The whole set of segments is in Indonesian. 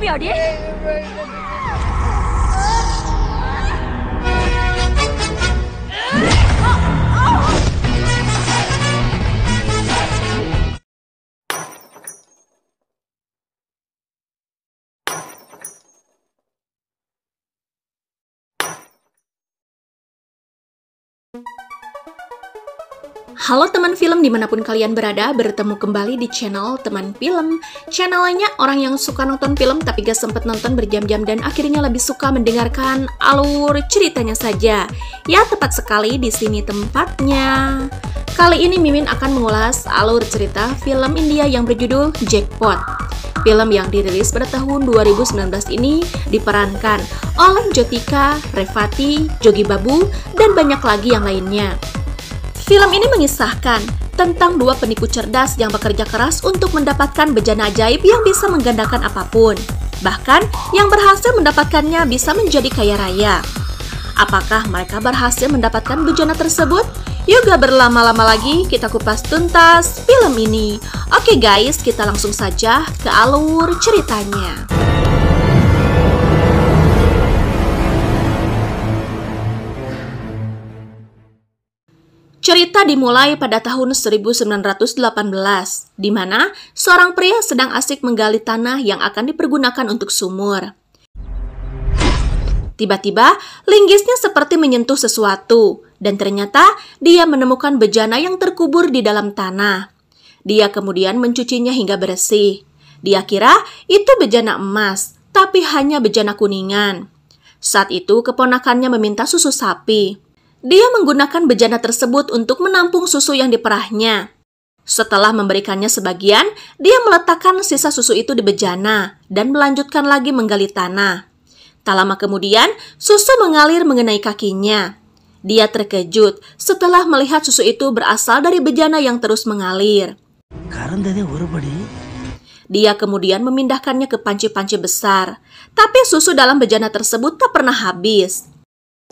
be out here. Halo teman film dimanapun kalian berada, bertemu kembali di channel teman film. Channelnya orang yang suka nonton film tapi gak sempet nonton berjam-jam dan akhirnya lebih suka mendengarkan alur ceritanya saja. Ya tepat sekali di sini tempatnya. Kali ini Mimin akan mengulas alur cerita film India yang berjudul Jackpot. Film yang dirilis pada tahun 2019 ini diperankan oleh Jotika, Revati, Jogi Babu, dan banyak lagi yang lainnya. Film ini mengisahkan tentang dua penipu cerdas yang bekerja keras untuk mendapatkan bejana ajaib yang bisa menggandakan apapun. Bahkan, yang berhasil mendapatkannya bisa menjadi kaya raya. Apakah mereka berhasil mendapatkan bejana tersebut? Yuk gak berlama-lama lagi, kita kupas tuntas film ini. Oke guys, kita langsung saja ke alur ceritanya. Cerita dimulai pada tahun 1918, di mana seorang pria sedang asik menggali tanah yang akan dipergunakan untuk sumur. Tiba-tiba, linggisnya seperti menyentuh sesuatu, dan ternyata dia menemukan bejana yang terkubur di dalam tanah. Dia kemudian mencucinya hingga bersih. Dia kira itu bejana emas, tapi hanya bejana kuningan. Saat itu, keponakannya meminta susu sapi. Dia menggunakan bejana tersebut untuk menampung susu yang diperahnya. Setelah memberikannya sebagian, dia meletakkan sisa susu itu di bejana dan melanjutkan lagi menggali tanah. Tak lama kemudian, susu mengalir mengenai kakinya. Dia terkejut setelah melihat susu itu berasal dari bejana yang terus mengalir. Dia kemudian memindahkannya ke panci-panci besar, tapi susu dalam bejana tersebut tak pernah habis.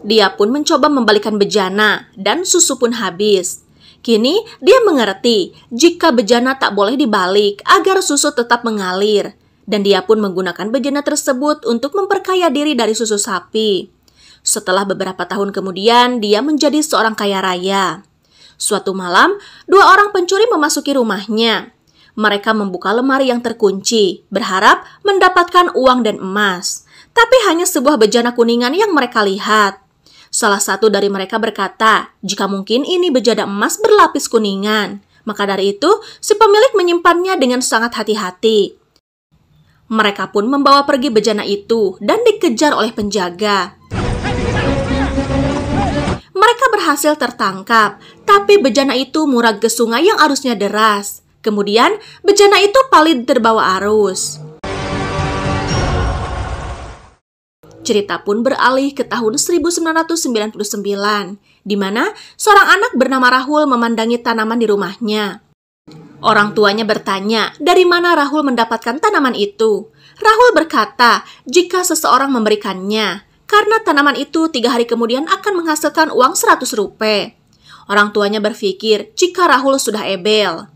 Dia pun mencoba membalikan bejana dan susu pun habis. Kini dia mengerti jika bejana tak boleh dibalik agar susu tetap mengalir. Dan dia pun menggunakan bejana tersebut untuk memperkaya diri dari susu sapi. Setelah beberapa tahun kemudian, dia menjadi seorang kaya raya. Suatu malam, dua orang pencuri memasuki rumahnya. Mereka membuka lemari yang terkunci, berharap mendapatkan uang dan emas. Tapi hanya sebuah bejana kuningan yang mereka lihat. Salah satu dari mereka berkata, jika mungkin ini bejada emas berlapis kuningan. Maka dari itu, si pemilik menyimpannya dengan sangat hati-hati. Mereka pun membawa pergi bejana itu dan dikejar oleh penjaga. Mereka berhasil tertangkap, tapi bejana itu murag ke sungai yang arusnya deras. Kemudian, bejana itu paling terbawa arus. Cerita pun beralih ke tahun 1999, di mana seorang anak bernama Rahul memandangi tanaman di rumahnya. Orang tuanya bertanya, dari mana Rahul mendapatkan tanaman itu? Rahul berkata, jika seseorang memberikannya, karena tanaman itu tiga hari kemudian akan menghasilkan uang 100 rupiah. Orang tuanya berpikir jika Rahul sudah ebel.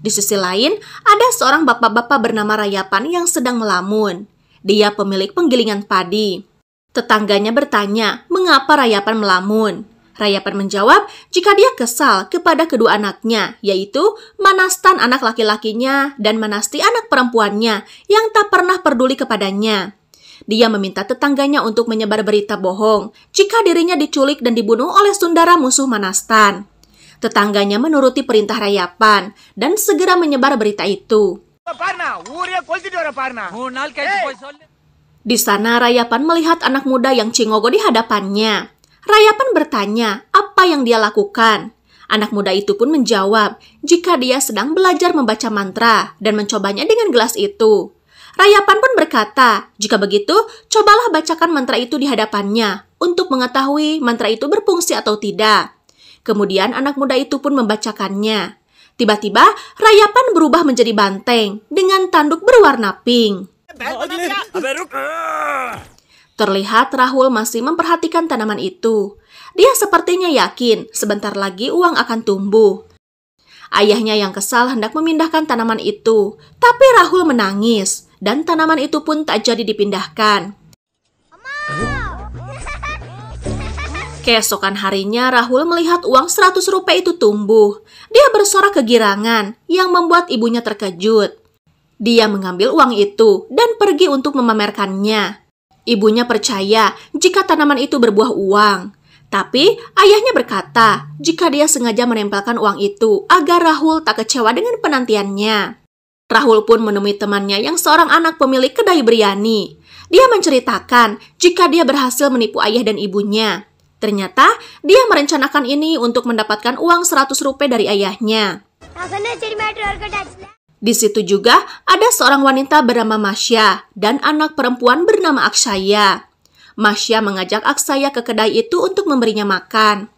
Di sisi lain, ada seorang bapak-bapak bernama Rayapan yang sedang melamun. Dia pemilik penggilingan padi. Tetangganya bertanya, mengapa Rayapan melamun? Rayapan menjawab jika dia kesal kepada kedua anaknya, yaitu Manastan anak laki-lakinya dan Manasti anak perempuannya yang tak pernah peduli kepadanya. Dia meminta tetangganya untuk menyebar berita bohong jika dirinya diculik dan dibunuh oleh Sundara musuh Manastan. Tetangganya menuruti perintah Rayapan dan segera menyebar berita itu. Gitu, di sana Rayapan melihat anak muda yang cingogo di hadapannya. Rayapan bertanya apa yang dia lakukan. Anak muda itu pun menjawab jika dia sedang belajar membaca mantra dan mencobanya dengan gelas itu. Rayapan pun berkata, jika begitu, cobalah bacakan mantra itu di hadapannya untuk mengetahui mantra itu berfungsi atau tidak. Kemudian anak muda itu pun membacakannya. Tiba-tiba, rayapan berubah menjadi banteng dengan tanduk berwarna pink. Terlihat Rahul masih memperhatikan tanaman itu. Dia sepertinya yakin sebentar lagi uang akan tumbuh. Ayahnya yang kesal hendak memindahkan tanaman itu, tapi Rahul menangis dan tanaman itu pun tak jadi dipindahkan. Keesokan harinya Rahul melihat uang 100 rupiah itu tumbuh. Dia bersorak kegirangan yang membuat ibunya terkejut. Dia mengambil uang itu dan pergi untuk memamerkannya. Ibunya percaya jika tanaman itu berbuah uang. Tapi ayahnya berkata jika dia sengaja menempelkan uang itu agar Rahul tak kecewa dengan penantiannya. Rahul pun menemui temannya yang seorang anak pemilik kedai biryani. Dia menceritakan jika dia berhasil menipu ayah dan ibunya. Ternyata, dia merencanakan ini untuk mendapatkan uang 100 rupiah dari ayahnya. Di situ juga ada seorang wanita bernama Masya dan anak perempuan bernama Aksaya. Masya mengajak Aksaya ke kedai itu untuk memberinya makan.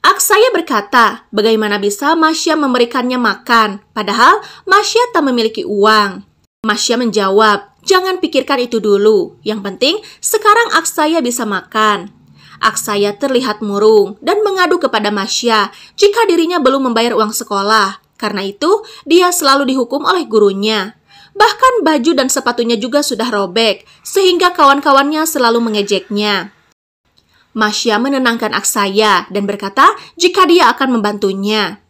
Aksaya berkata, bagaimana bisa Masya memberikannya makan, padahal Masya tak memiliki uang. Masya menjawab, jangan pikirkan itu dulu, yang penting sekarang Aksaya bisa makan. Aksaya terlihat murung dan mengadu kepada Masya jika dirinya belum membayar uang sekolah. Karena itu, dia selalu dihukum oleh gurunya. Bahkan baju dan sepatunya juga sudah robek, sehingga kawan-kawannya selalu mengejeknya. Masya menenangkan Aksaya dan berkata jika dia akan membantunya.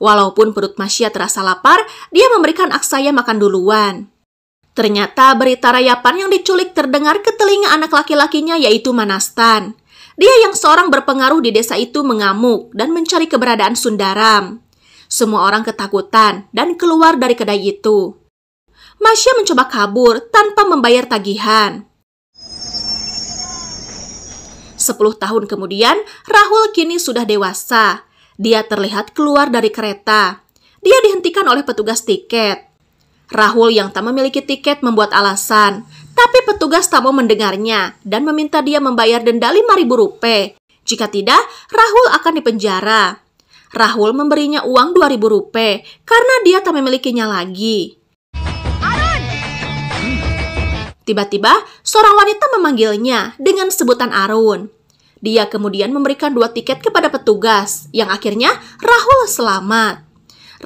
Walaupun perut Masya terasa lapar, dia memberikan Aksaya makan duluan. Ternyata berita rayapan yang diculik terdengar ke telinga anak laki-lakinya yaitu Manastan. Dia yang seorang berpengaruh di desa itu mengamuk dan mencari keberadaan Sundaram. Semua orang ketakutan dan keluar dari kedai itu. Masya mencoba kabur tanpa membayar tagihan. Sepuluh tahun kemudian, Rahul kini sudah dewasa. Dia terlihat keluar dari kereta. Dia dihentikan oleh petugas tiket. Rahul yang tak memiliki tiket membuat alasan tapi petugas tak mau mendengarnya dan meminta dia membayar denda lima ribu rupiah. Jika tidak, Rahul akan dipenjara. Rahul memberinya uang dua ribu rupiah karena dia tak memilikinya lagi. Tiba-tiba, seorang wanita memanggilnya dengan sebutan Arun. Dia kemudian memberikan dua tiket kepada petugas, yang akhirnya Rahul selamat.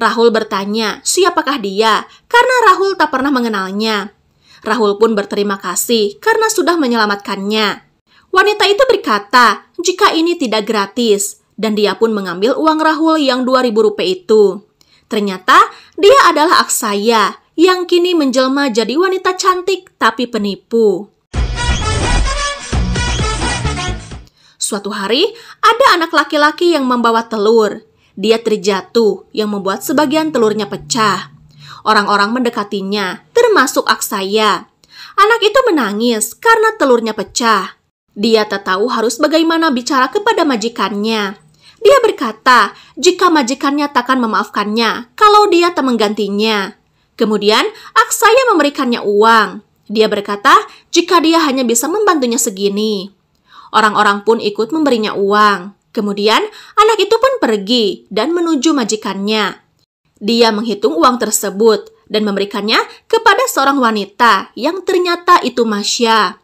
Rahul bertanya, siapakah dia? Karena Rahul tak pernah mengenalnya. Rahul pun berterima kasih karena sudah menyelamatkannya. Wanita itu berkata jika ini tidak gratis dan dia pun mengambil uang Rahul yang 2000 rupiah itu. Ternyata dia adalah Aksaya yang kini menjelma jadi wanita cantik tapi penipu. Suatu hari, ada anak laki-laki yang membawa telur. Dia terjatuh, yang membuat sebagian telurnya pecah orang-orang mendekatinya, termasuk Aksaya. Anak itu menangis karena telurnya pecah. Dia tak tahu harus bagaimana bicara kepada majikannya. Dia berkata, jika majikannya takkan memaafkannya, kalau dia tak menggantinya. Kemudian, Aksaya memberikannya uang. Dia berkata, jika dia hanya bisa membantunya segini. Orang-orang pun ikut memberinya uang. Kemudian, anak itu pun pergi dan menuju majikannya. Dia menghitung uang tersebut dan memberikannya kepada seorang wanita yang ternyata itu Masya.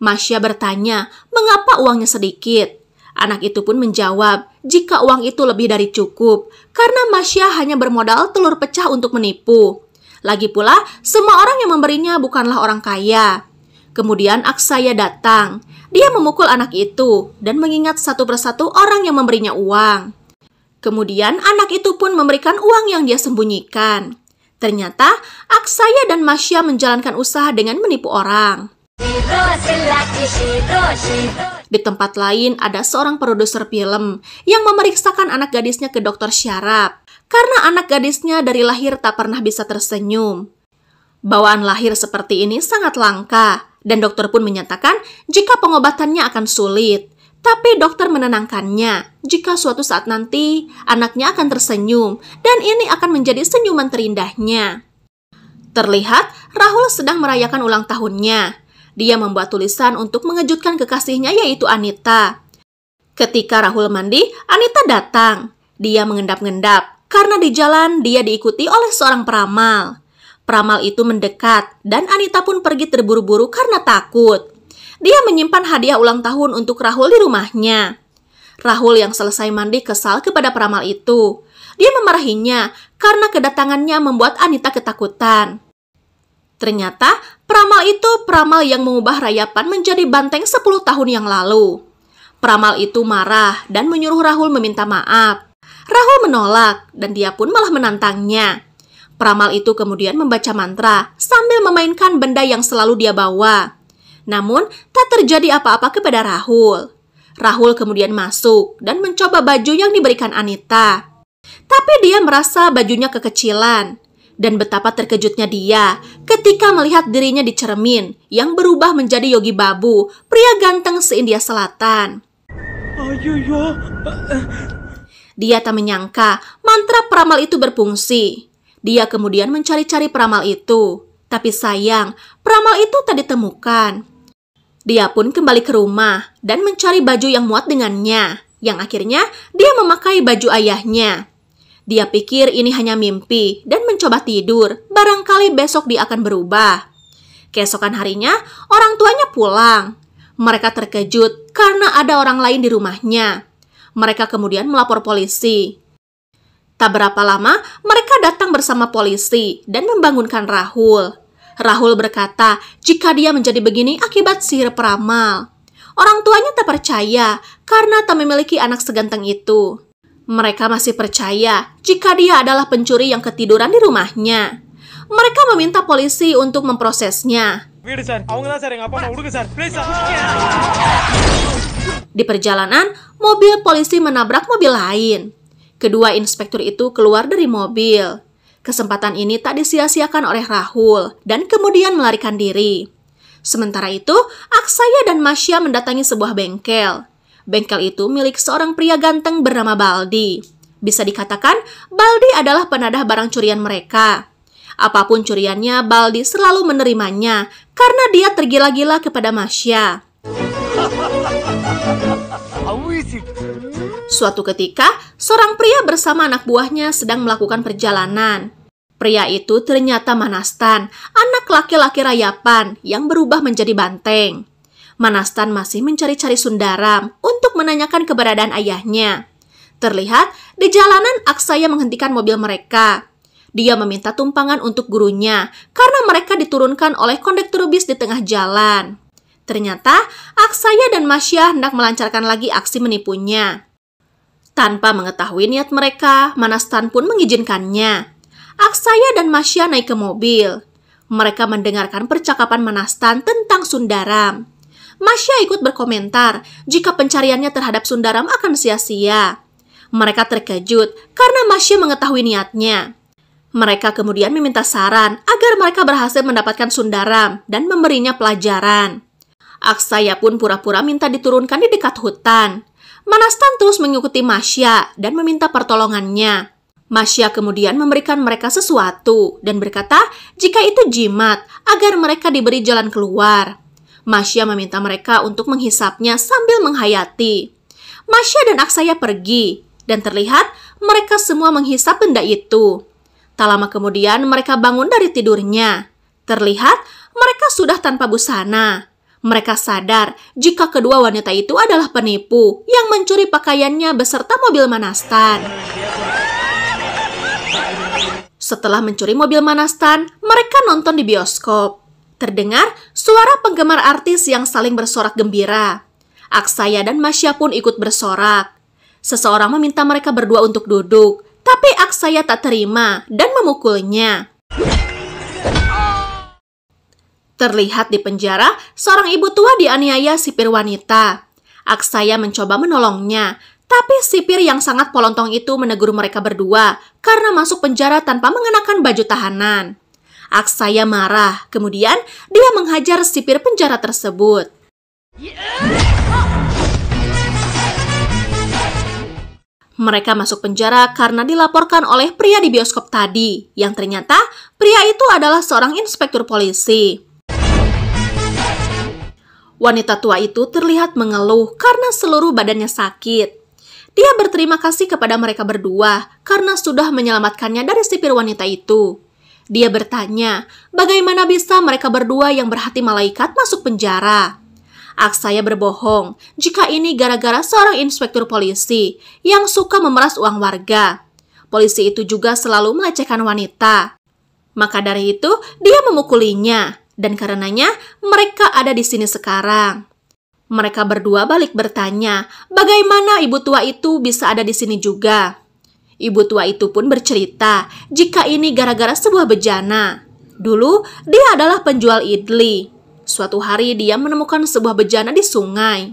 Masya bertanya, mengapa uangnya sedikit? Anak itu pun menjawab, jika uang itu lebih dari cukup, karena Masya hanya bermodal telur pecah untuk menipu. Lagi pula, semua orang yang memberinya bukanlah orang kaya. Kemudian Aksaya datang. Dia memukul anak itu dan mengingat satu persatu orang yang memberinya uang. Kemudian anak itu pun memberikan uang yang dia sembunyikan. Ternyata Aksaya dan Masya menjalankan usaha dengan menipu orang. Di tempat lain ada seorang produser film yang memeriksakan anak gadisnya ke dokter syaraf karena anak gadisnya dari lahir tak pernah bisa tersenyum. Bawaan lahir seperti ini sangat langka dan dokter pun menyatakan jika pengobatannya akan sulit tapi dokter menenangkannya jika suatu saat nanti anaknya akan tersenyum dan ini akan menjadi senyuman terindahnya. Terlihat Rahul sedang merayakan ulang tahunnya. Dia membuat tulisan untuk mengejutkan kekasihnya yaitu Anita. Ketika Rahul mandi, Anita datang. Dia mengendap-endap karena di jalan dia diikuti oleh seorang peramal. Peramal itu mendekat dan Anita pun pergi terburu-buru karena takut. Dia menyimpan hadiah ulang tahun untuk Rahul di rumahnya. Rahul yang selesai mandi kesal kepada peramal itu. Dia memarahinya karena kedatangannya membuat Anita ketakutan. Ternyata, peramal itu peramal yang mengubah rayapan menjadi banteng 10 tahun yang lalu. Peramal itu marah dan menyuruh Rahul meminta maaf. Rahul menolak dan dia pun malah menantangnya. Peramal itu kemudian membaca mantra sambil memainkan benda yang selalu dia bawa. Namun, tak terjadi apa-apa kepada Rahul. Rahul kemudian masuk dan mencoba baju yang diberikan Anita. Tapi dia merasa bajunya kekecilan. Dan betapa terkejutnya dia ketika melihat dirinya di cermin yang berubah menjadi Yogi Babu, pria ganteng se-India Selatan. Ya. Dia tak menyangka mantra peramal itu berfungsi. Dia kemudian mencari-cari peramal itu. Tapi sayang, peramal itu tak ditemukan. Dia pun kembali ke rumah dan mencari baju yang muat dengannya, yang akhirnya dia memakai baju ayahnya. Dia pikir ini hanya mimpi dan mencoba tidur, barangkali besok dia akan berubah. Keesokan harinya, orang tuanya pulang. Mereka terkejut karena ada orang lain di rumahnya. Mereka kemudian melapor polisi. Tak berapa lama, mereka datang bersama polisi dan membangunkan Rahul. Rahul berkata, jika dia menjadi begini akibat sihir peramal. Orang tuanya tak percaya karena tak memiliki anak seganteng itu. Mereka masih percaya jika dia adalah pencuri yang ketiduran di rumahnya. Mereka meminta polisi untuk memprosesnya. Di perjalanan, mobil polisi menabrak mobil lain. Kedua inspektur itu keluar dari mobil. Kesempatan ini tak disia-siakan oleh Rahul dan kemudian melarikan diri. Sementara itu, Aksaya dan Masya mendatangi sebuah bengkel. Bengkel itu milik seorang pria ganteng bernama Baldi. Bisa dikatakan, Baldi adalah penadah barang curian mereka. Apapun curiannya, Baldi selalu menerimanya karena dia tergila-gila kepada Masya. Suatu ketika, seorang pria bersama anak buahnya sedang melakukan perjalanan. Pria itu ternyata Manastan, anak laki-laki Rayapan yang berubah menjadi banteng. Manastan masih mencari-cari Sundaram untuk menanyakan keberadaan ayahnya. Terlihat di jalanan Aksaya menghentikan mobil mereka. Dia meminta tumpangan untuk gurunya karena mereka diturunkan oleh kondektur bis di tengah jalan. Ternyata Aksaya dan Masya hendak melancarkan lagi aksi menipunya. Tanpa mengetahui niat mereka, Manastan pun mengizinkannya. Aksaya dan Masya naik ke mobil. Mereka mendengarkan percakapan Manastan tentang Sundaram. Masya ikut berkomentar jika pencariannya terhadap Sundaram akan sia-sia. Mereka terkejut karena Masya mengetahui niatnya. Mereka kemudian meminta saran agar mereka berhasil mendapatkan Sundaram dan memberinya pelajaran. Aksaya pun pura-pura minta diturunkan di dekat hutan. Manastan terus mengikuti Masya dan meminta pertolongannya. Masya kemudian memberikan mereka sesuatu dan berkata jika itu jimat agar mereka diberi jalan keluar. Masya meminta mereka untuk menghisapnya sambil menghayati. Masya dan Aksaya pergi dan terlihat mereka semua menghisap benda itu. Tak lama kemudian mereka bangun dari tidurnya. Terlihat mereka sudah tanpa busana. Mereka sadar jika kedua wanita itu adalah penipu yang mencuri pakaiannya beserta mobil Manastan. Setelah mencuri mobil Manastan, mereka nonton di bioskop. Terdengar suara penggemar artis yang saling bersorak gembira. Aksaya dan Masya pun ikut bersorak. Seseorang meminta mereka berdua untuk duduk, tapi Aksaya tak terima dan memukulnya. Terlihat di penjara, seorang ibu tua dianiaya sipir wanita. Aksaya mencoba menolongnya, tapi sipir yang sangat polontong itu menegur mereka berdua karena masuk penjara tanpa mengenakan baju tahanan. Aksaya marah, kemudian dia menghajar sipir penjara tersebut. Mereka masuk penjara karena dilaporkan oleh pria di bioskop tadi, yang ternyata pria itu adalah seorang inspektur polisi. Wanita tua itu terlihat mengeluh karena seluruh badannya sakit. Dia berterima kasih kepada mereka berdua karena sudah menyelamatkannya dari sipir wanita itu. Dia bertanya, bagaimana bisa mereka berdua yang berhati malaikat masuk penjara? Aksaya berbohong jika ini gara-gara seorang inspektur polisi yang suka memeras uang warga. Polisi itu juga selalu melecehkan wanita. Maka dari itu, dia memukulinya. Dan karenanya, mereka ada di sini sekarang. Mereka berdua balik bertanya, bagaimana ibu tua itu bisa ada di sini juga? Ibu tua itu pun bercerita, jika ini gara-gara sebuah bejana. Dulu, dia adalah penjual idli. Suatu hari dia menemukan sebuah bejana di sungai.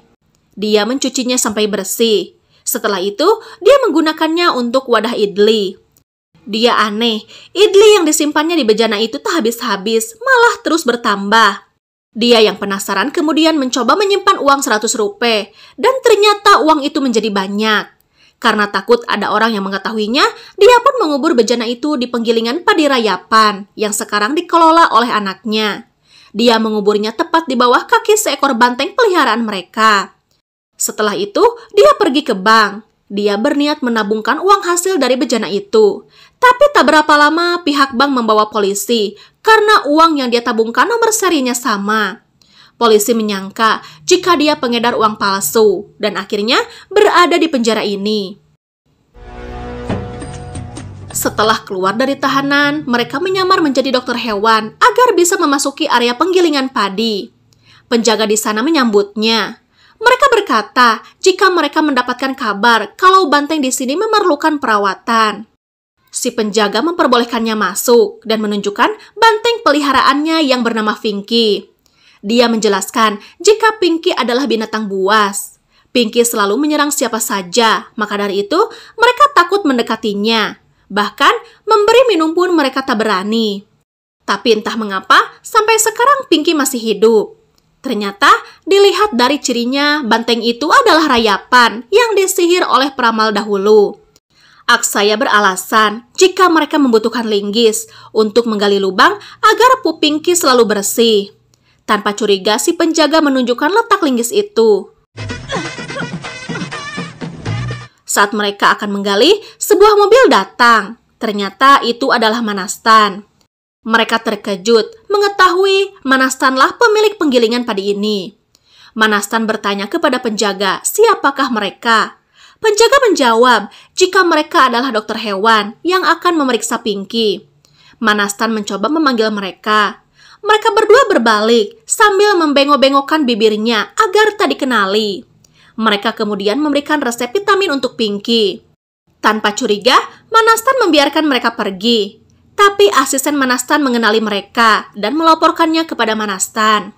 Dia mencucinya sampai bersih. Setelah itu, dia menggunakannya untuk wadah idli. Dia aneh, idli yang disimpannya di bejana itu tak habis-habis, malah terus bertambah. Dia yang penasaran kemudian mencoba menyimpan uang 100 rupiah dan ternyata uang itu menjadi banyak. Karena takut ada orang yang mengetahuinya, dia pun mengubur bejana itu di penggilingan padi rayapan yang sekarang dikelola oleh anaknya. Dia menguburnya tepat di bawah kaki seekor banteng peliharaan mereka. Setelah itu, dia pergi ke bank. Dia berniat menabungkan uang hasil dari bejana itu. Tapi tak berapa lama pihak bank membawa polisi karena uang yang dia tabungkan nomor serinya sama. Polisi menyangka jika dia pengedar uang palsu dan akhirnya berada di penjara ini. Setelah keluar dari tahanan, mereka menyamar menjadi dokter hewan agar bisa memasuki area penggilingan padi. Penjaga di sana menyambutnya. Mereka berkata jika mereka mendapatkan kabar kalau banteng di sini memerlukan perawatan. Si penjaga memperbolehkannya masuk dan menunjukkan banteng peliharaannya yang bernama Pinky. Dia menjelaskan jika Pinky adalah binatang buas. Pinky selalu menyerang siapa saja, maka dari itu mereka takut mendekatinya. Bahkan memberi minum pun mereka tak berani. Tapi entah mengapa, sampai sekarang Pinky masih hidup. Ternyata dilihat dari cirinya, banteng itu adalah rayapan yang disihir oleh peramal dahulu. Aksaya beralasan jika mereka membutuhkan linggis untuk menggali lubang agar Pupingki selalu bersih. Tanpa curiga si penjaga menunjukkan letak linggis itu. Saat mereka akan menggali, sebuah mobil datang. Ternyata itu adalah Manastan. Mereka terkejut mengetahui Manastanlah pemilik penggilingan padi ini. Manastan bertanya kepada penjaga siapakah mereka. Penjaga menjawab jika mereka adalah dokter hewan yang akan memeriksa Pinky. Manastan mencoba memanggil mereka. Mereka berdua berbalik sambil membengok-bengokkan bibirnya agar tak dikenali. Mereka kemudian memberikan resep vitamin untuk Pinky. Tanpa curiga, Manastan membiarkan mereka pergi. Tapi asisten Manastan mengenali mereka dan melaporkannya kepada Manastan.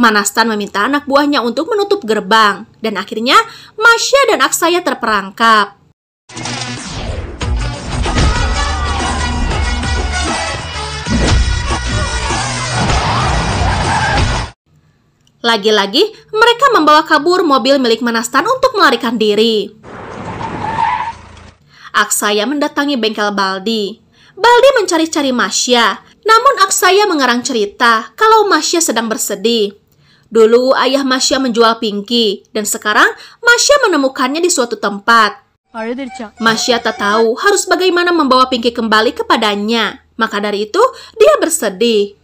Manastan meminta anak buahnya untuk menutup gerbang, dan akhirnya Masya dan Aksaya terperangkap. Lagi-lagi, mereka membawa kabur mobil milik Manastan untuk melarikan diri. Aksaya mendatangi bengkel Baldi. Baldi mencari-cari Masya, namun Aksaya mengarang cerita kalau Masya sedang bersedih. Dulu ayah Masya menjual Pinky, dan sekarang Masya menemukannya di suatu tempat. Masya tak tahu harus bagaimana membawa Pinky kembali kepadanya. Maka dari itu, dia bersedih.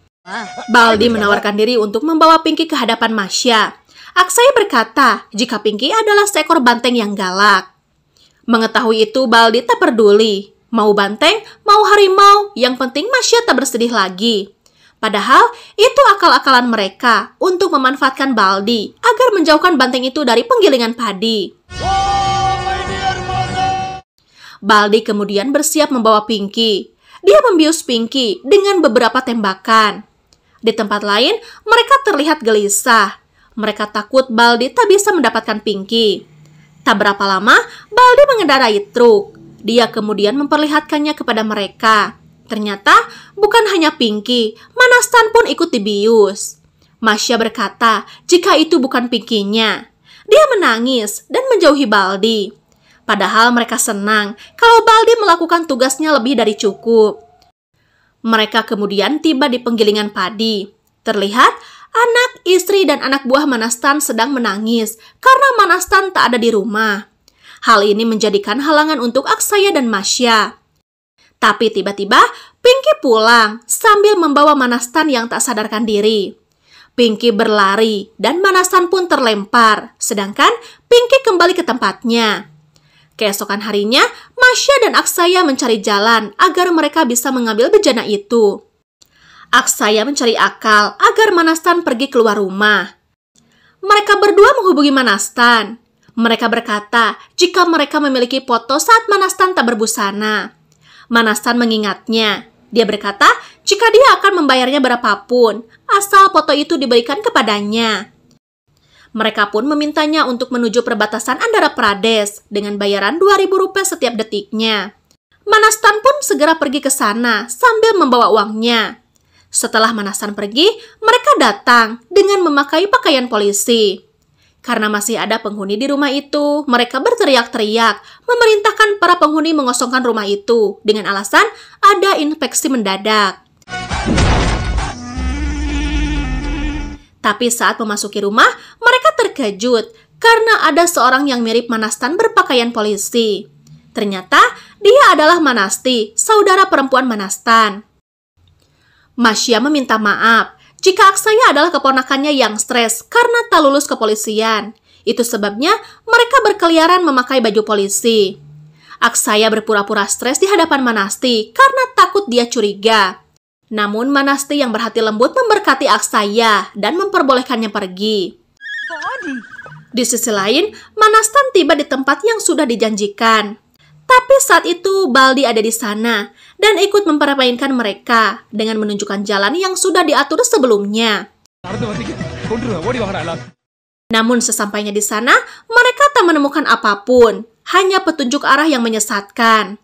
Baldi menawarkan diri untuk membawa Pinky ke hadapan Masya. Aksaya berkata jika Pinky adalah seekor banteng yang galak. Mengetahui itu, Baldi tak peduli. Mau banteng, mau harimau, yang penting Masya tak bersedih lagi. Padahal itu akal-akalan mereka untuk memanfaatkan Baldi agar menjauhkan banteng itu dari penggilingan padi. Baldi kemudian bersiap membawa Pinky. Dia membius Pinky dengan beberapa tembakan. Di tempat lain, mereka terlihat gelisah. Mereka takut Baldi tak bisa mendapatkan Pinky. Tak berapa lama, Baldi mengendarai truk. Dia kemudian memperlihatkannya kepada mereka. Ternyata bukan hanya Pinky, Manastan pun ikut dibius. Masya berkata jika itu bukan Pinkinya. Dia menangis dan menjauhi Baldi. Padahal mereka senang kalau Baldi melakukan tugasnya lebih dari cukup. Mereka kemudian tiba di penggilingan padi. Terlihat anak, istri, dan anak buah Manastan sedang menangis karena Manastan tak ada di rumah. Hal ini menjadikan halangan untuk Aksaya dan Masya. Tapi tiba-tiba Pinky pulang sambil membawa Manastan yang tak sadarkan diri. Pinky berlari dan Manastan pun terlempar, sedangkan Pinky kembali ke tempatnya. Keesokan harinya, Masya dan Aksaya mencari jalan agar mereka bisa mengambil bejana itu. Aksaya mencari akal agar Manastan pergi keluar rumah. Mereka berdua menghubungi Manastan. Mereka berkata jika mereka memiliki foto saat Manastan tak berbusana. Manasan mengingatnya. Dia berkata jika dia akan membayarnya berapapun, asal foto itu diberikan kepadanya. Mereka pun memintanya untuk menuju perbatasan Andhra Prades dengan bayaran 2000 rupiah setiap detiknya. Manastan pun segera pergi ke sana sambil membawa uangnya. Setelah Manastan pergi, mereka datang dengan memakai pakaian polisi. Karena masih ada penghuni di rumah itu, mereka berteriak-teriak, memerintahkan para penghuni mengosongkan rumah itu dengan alasan ada infeksi mendadak. Tapi saat memasuki rumah, mereka terkejut karena ada seorang yang mirip Manastan berpakaian polisi. Ternyata dia adalah Manasti, saudara perempuan Manastan. Masya meminta maaf jika Aksaya adalah keponakannya yang stres karena tak lulus kepolisian. Itu sebabnya mereka berkeliaran memakai baju polisi. Aksaya berpura-pura stres di hadapan Manasti karena takut dia curiga. Namun Manasti yang berhati lembut memberkati Aksaya dan memperbolehkannya pergi. Di sisi lain, Manastan tiba di tempat yang sudah dijanjikan. Tapi saat itu Baldi ada di sana dan ikut mempermainkan mereka dengan menunjukkan jalan yang sudah diatur sebelumnya. Namun sesampainya di sana, mereka tak menemukan apapun, hanya petunjuk arah yang menyesatkan.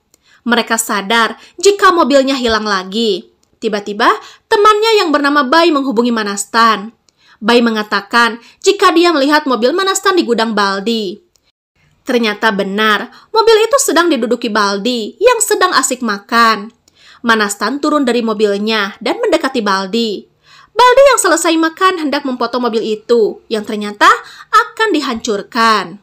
Mereka sadar jika mobilnya hilang lagi. Tiba-tiba, temannya yang bernama Bai menghubungi Manastan. Bai mengatakan jika dia melihat mobil Manastan di gudang Baldi. Ternyata benar, mobil itu sedang diduduki Baldi yang sedang asik makan. Manastan turun dari mobilnya dan mendekati Baldi. Baldi yang selesai makan hendak memotong mobil itu, yang ternyata akan dihancurkan.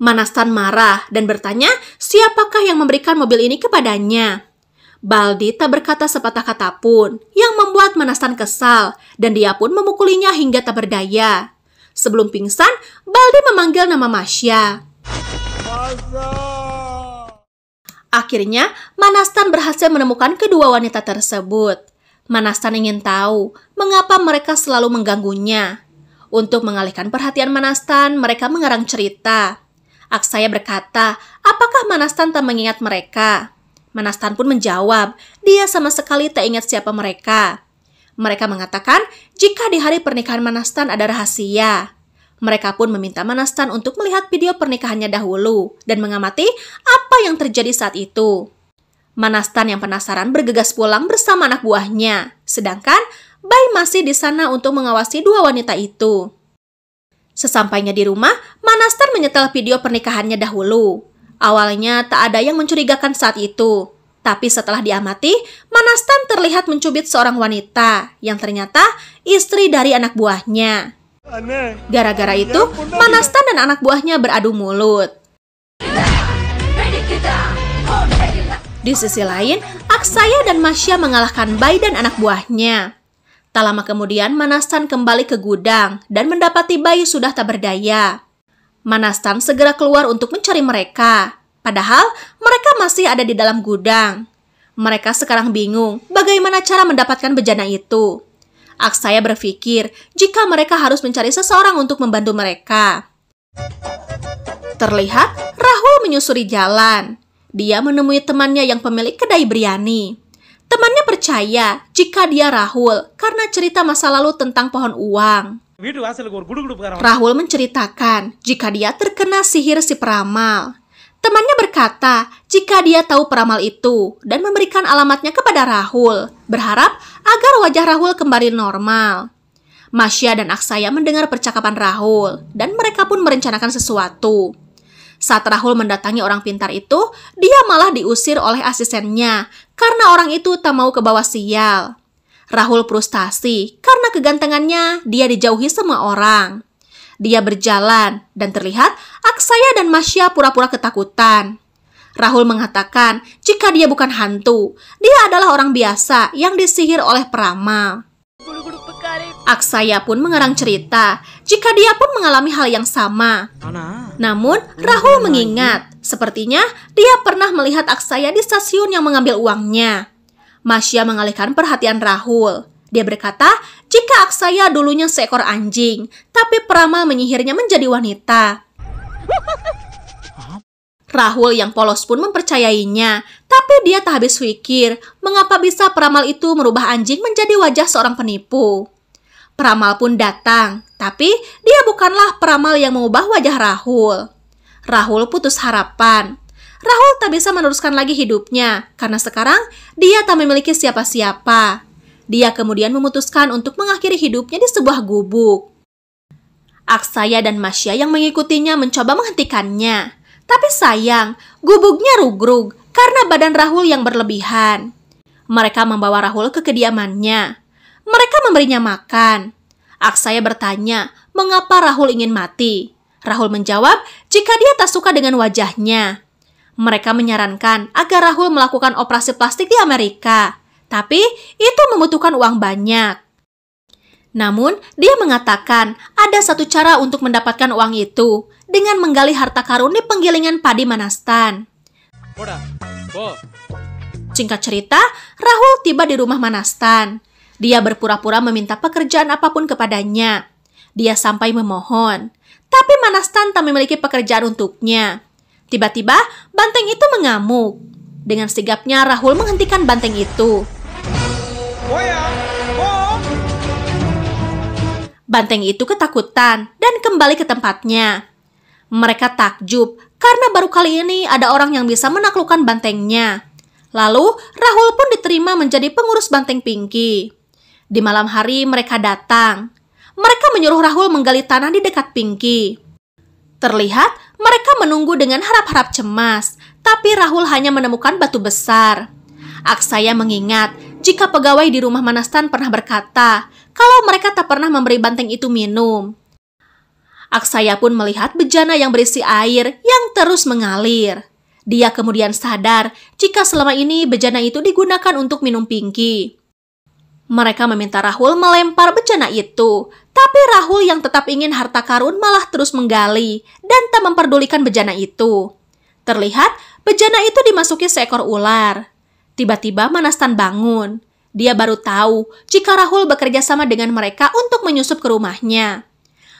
Manastan marah dan bertanya siapakah yang memberikan mobil ini kepadanya. Baldi tak berkata sepatah kata pun, yang membuat Manastan kesal, dan dia pun memukulinya hingga tak berdaya. Sebelum pingsan, Baldi memanggil nama Masya. Akhirnya, Manastan berhasil menemukan kedua wanita tersebut. Manastan ingin tahu mengapa mereka selalu mengganggunya. Untuk mengalihkan perhatian Manastan, mereka mengarang cerita. Aksaya berkata, apakah Manastan tak mengingat mereka? Manastan pun menjawab, dia sama sekali tak ingat siapa mereka. Mereka mengatakan jika di hari pernikahan Manastan ada rahasia. Mereka pun meminta Manastan untuk melihat video pernikahannya dahulu dan mengamati apa yang terjadi saat itu. Manastan yang penasaran bergegas pulang bersama anak buahnya, sedangkan Bai masih di sana untuk mengawasi dua wanita itu. Sesampainya di rumah, Manastan menyetel video pernikahannya dahulu. Awalnya tak ada yang mencurigakan saat itu. Tapi setelah diamati, Manastan terlihat mencubit seorang wanita yang ternyata istri dari anak buahnya. Gara-gara itu, Manastan dan anak buahnya beradu mulut. Di sisi lain, Aksaya dan Masya mengalahkan Bai dan anak buahnya. Tak lama kemudian, Manastan kembali ke gudang dan mendapati Bai sudah tak berdaya. Manastan segera keluar untuk mencari mereka. Padahal mereka masih ada di dalam gudang. Mereka sekarang bingung bagaimana cara mendapatkan bejana itu. Aksaya berpikir jika mereka harus mencari seseorang untuk membantu mereka. Terlihat Rahul menyusuri jalan. Dia menemui temannya yang pemilik kedai biryani. Temannya percaya jika dia Rahul karena cerita masa lalu tentang pohon uang. Rahul menceritakan jika dia terkena sihir si peramal Temannya berkata jika dia tahu peramal itu dan memberikan alamatnya kepada Rahul, berharap agar wajah Rahul kembali normal. Masya dan Aksaya mendengar percakapan Rahul dan mereka pun merencanakan sesuatu. Saat Rahul mendatangi orang pintar itu, dia malah diusir oleh asistennya karena orang itu tak mau ke bawah sial. Rahul frustasi karena kegantengannya dia dijauhi semua orang. Dia berjalan, dan terlihat Aksaya dan Masya pura-pura ketakutan. Rahul mengatakan jika dia bukan hantu, dia adalah orang biasa yang disihir oleh peramal. Aksaya pun mengarang cerita jika dia pun mengalami hal yang sama. Namun, Rahul mengingat, sepertinya dia pernah melihat Aksaya di stasiun yang mengambil uangnya. Masya mengalihkan perhatian Rahul. Dia berkata, jika Aksaya dulunya seekor anjing, tapi Prama menyihirnya menjadi wanita. Rahul yang polos pun mempercayainya, tapi dia tak habis pikir mengapa bisa peramal itu merubah anjing menjadi wajah seorang penipu. Peramal pun datang, tapi dia bukanlah peramal yang mengubah wajah Rahul. Rahul putus harapan. Rahul tak bisa meneruskan lagi hidupnya karena sekarang dia tak memiliki siapa-siapa. Dia kemudian memutuskan untuk mengakhiri hidupnya di sebuah gubuk. Aksaya dan Masya yang mengikutinya mencoba menghentikannya. Tapi sayang, gubuknya rugrug karena badan Rahul yang berlebihan. Mereka membawa Rahul ke kediamannya. Mereka memberinya makan. Aksaya bertanya, mengapa Rahul ingin mati? Rahul menjawab, jika dia tak suka dengan wajahnya. Mereka menyarankan agar Rahul melakukan operasi plastik di Amerika tapi itu membutuhkan uang banyak. Namun, dia mengatakan ada satu cara untuk mendapatkan uang itu dengan menggali harta karun di penggilingan padi Manastan. Singkat cerita, Rahul tiba di rumah Manastan. Dia berpura-pura meminta pekerjaan apapun kepadanya. Dia sampai memohon, tapi Manastan tak memiliki pekerjaan untuknya. Tiba-tiba, banteng itu mengamuk. Dengan sigapnya, Rahul menghentikan banteng itu. Banteng itu ketakutan dan kembali ke tempatnya. Mereka takjub karena baru kali ini ada orang yang bisa menaklukkan bantengnya. Lalu, Rahul pun diterima menjadi pengurus banteng Pinky. Di malam hari mereka datang. Mereka menyuruh Rahul menggali tanah di dekat Pinky. Terlihat mereka menunggu dengan harap-harap cemas, tapi Rahul hanya menemukan batu besar. Aksaya mengingat jika pegawai di rumah Manastan pernah berkata kalau mereka tak pernah memberi banteng itu minum. Aksaya pun melihat bejana yang berisi air yang terus mengalir. Dia kemudian sadar jika selama ini bejana itu digunakan untuk minum pinky. Mereka meminta Rahul melempar bejana itu, tapi Rahul yang tetap ingin harta karun malah terus menggali dan tak memperdulikan bejana itu. Terlihat, bejana itu dimasuki seekor ular. Tiba-tiba Manastan bangun. Dia baru tahu jika Rahul bekerja sama dengan mereka untuk menyusup ke rumahnya.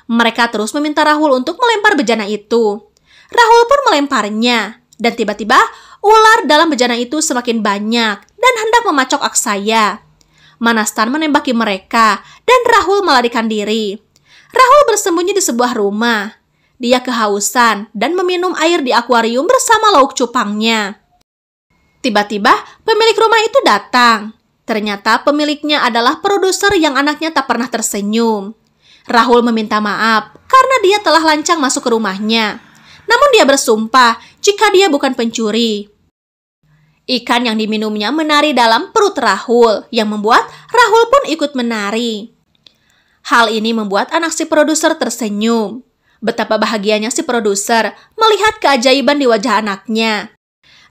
Mereka terus meminta Rahul untuk melempar bejana itu. Rahul pun melemparnya. Dan tiba-tiba ular dalam bejana itu semakin banyak dan hendak memacok Aksaya. Manastan menembaki mereka dan Rahul melarikan diri. Rahul bersembunyi di sebuah rumah. Dia kehausan dan meminum air di akuarium bersama lauk cupangnya. Tiba-tiba pemilik rumah itu datang. Ternyata pemiliknya adalah produser yang anaknya tak pernah tersenyum. Rahul meminta maaf karena dia telah lancang masuk ke rumahnya. Namun dia bersumpah jika dia bukan pencuri. Ikan yang diminumnya menari dalam perut Rahul yang membuat Rahul pun ikut menari. Hal ini membuat anak si produser tersenyum. Betapa bahagianya si produser melihat keajaiban di wajah anaknya.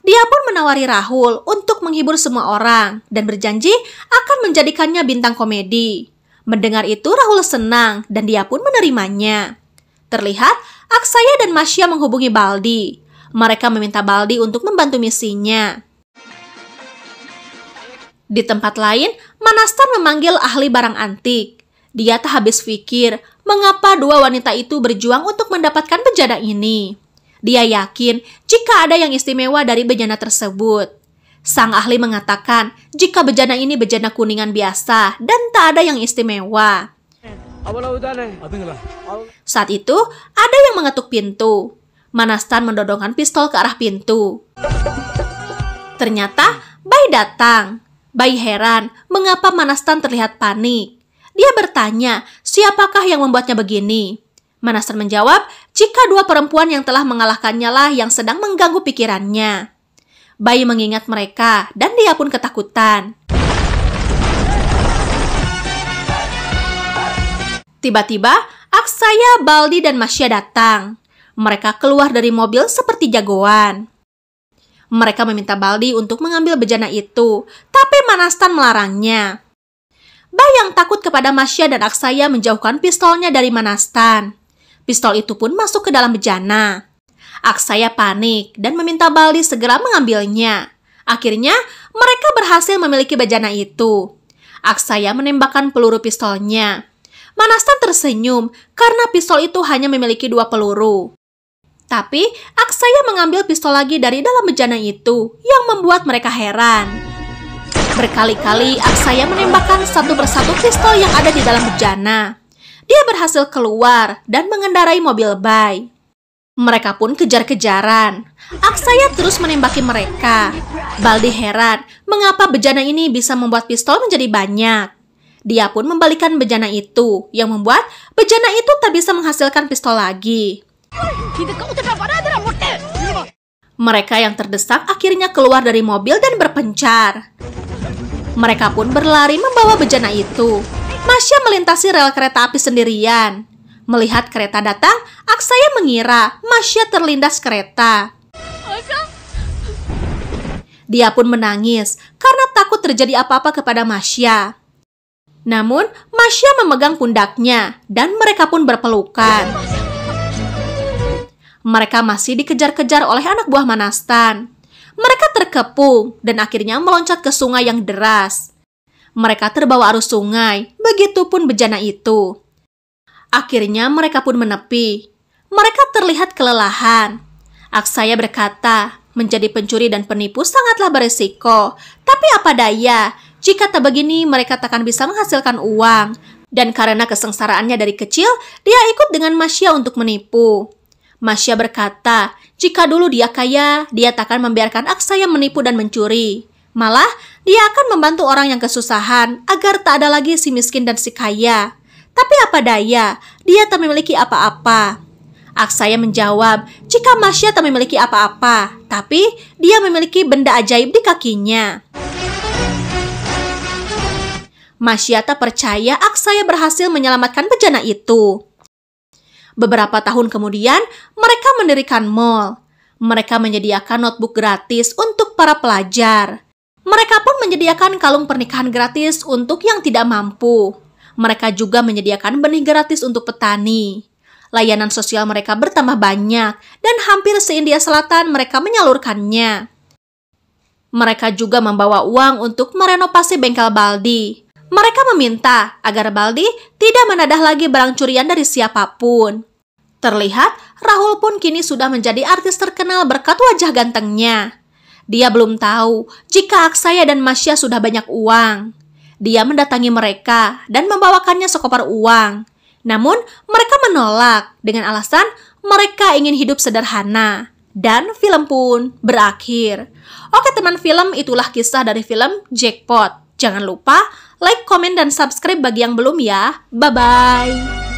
Dia pun menawari Rahul untuk menghibur semua orang dan berjanji akan menjadikannya bintang komedi. Mendengar itu Rahul senang dan dia pun menerimanya. Terlihat Aksaya dan Masya menghubungi Baldi. Mereka meminta Baldi untuk membantu misinya. Di tempat lain, Manastan memanggil ahli barang antik. Dia tak habis pikir mengapa dua wanita itu berjuang untuk mendapatkan bejana ini. Dia yakin jika ada yang istimewa dari bejana tersebut. Sang ahli mengatakan jika bejana ini bejana kuningan biasa dan tak ada yang istimewa. Saat itu, ada yang mengetuk pintu. Manastan mendodongkan pistol ke arah pintu. Ternyata, Bai datang. Bai heran mengapa Manastan terlihat panik. Dia bertanya, siapakah yang membuatnya begini? Manaster menjawab, jika dua perempuan yang telah mengalahkannya lah yang sedang mengganggu pikirannya. Bayi mengingat mereka, dan dia pun ketakutan. Tiba-tiba, Aksaya, Baldi, dan Masya datang. Mereka keluar dari mobil seperti jagoan. Mereka meminta Baldi untuk mengambil bejana itu, tapi Manastan melarangnya. Bayang takut kepada Masya dan Aksaya menjauhkan pistolnya dari Manastan. Pistol itu pun masuk ke dalam bejana. Aksaya panik dan meminta Bali segera mengambilnya. Akhirnya, mereka berhasil memiliki bejana itu. Aksaya menembakkan peluru pistolnya. Manastan tersenyum karena pistol itu hanya memiliki dua peluru. Tapi, Aksaya mengambil pistol lagi dari dalam bejana itu yang membuat mereka heran. Berkali-kali Aksaya menembakkan satu persatu pistol yang ada di dalam bejana dia berhasil keluar dan mengendarai mobil Bay. Mereka pun kejar-kejaran. Aksaya terus menembaki mereka. Baldi heran mengapa bejana ini bisa membuat pistol menjadi banyak. Dia pun membalikan bejana itu, yang membuat bejana itu tak bisa menghasilkan pistol lagi. Mereka yang terdesak akhirnya keluar dari mobil dan berpencar. Mereka pun berlari membawa bejana itu, Masya melintasi rel kereta api sendirian. Melihat kereta datang, Aksaya mengira Masya terlindas kereta. Dia pun menangis karena takut terjadi apa-apa kepada Masya. Namun, Masya memegang pundaknya dan mereka pun berpelukan. Mereka masih dikejar-kejar oleh anak buah Manastan. Mereka terkepung dan akhirnya meloncat ke sungai yang deras. Mereka terbawa arus sungai, begitupun bejana itu. Akhirnya mereka pun menepi. Mereka terlihat kelelahan. Aksaya berkata, menjadi pencuri dan penipu sangatlah berisiko. Tapi apa daya, jika tak begini mereka takkan bisa menghasilkan uang. Dan karena kesengsaraannya dari kecil, dia ikut dengan Masya untuk menipu. Masya berkata, jika dulu dia kaya, dia takkan membiarkan Aksaya menipu dan mencuri. Malah, dia akan membantu orang yang kesusahan agar tak ada lagi si miskin dan si kaya. Tapi apa daya, dia tak memiliki apa-apa. Aksaya menjawab, jika Masya tak memiliki apa-apa, tapi dia memiliki benda ajaib di kakinya. Masya tak percaya Aksaya berhasil menyelamatkan bejana itu. Beberapa tahun kemudian, mereka mendirikan mall. Mereka menyediakan notebook gratis untuk para pelajar. Mereka pun menyediakan kalung pernikahan gratis untuk yang tidak mampu. Mereka juga menyediakan benih gratis untuk petani. Layanan sosial mereka bertambah banyak dan hampir se-India Selatan mereka menyalurkannya. Mereka juga membawa uang untuk merenovasi bengkel Baldi. Mereka meminta agar Baldi tidak menadah lagi barang curian dari siapapun. Terlihat, Rahul pun kini sudah menjadi artis terkenal berkat wajah gantengnya. Dia belum tahu jika Aksaya dan Masya sudah banyak uang. Dia mendatangi mereka dan membawakannya sekopar uang. Namun, mereka menolak dengan alasan mereka ingin hidup sederhana. Dan film pun berakhir. Oke teman film, itulah kisah dari film Jackpot. Jangan lupa like, komen dan subscribe bagi yang belum ya. Bye-bye!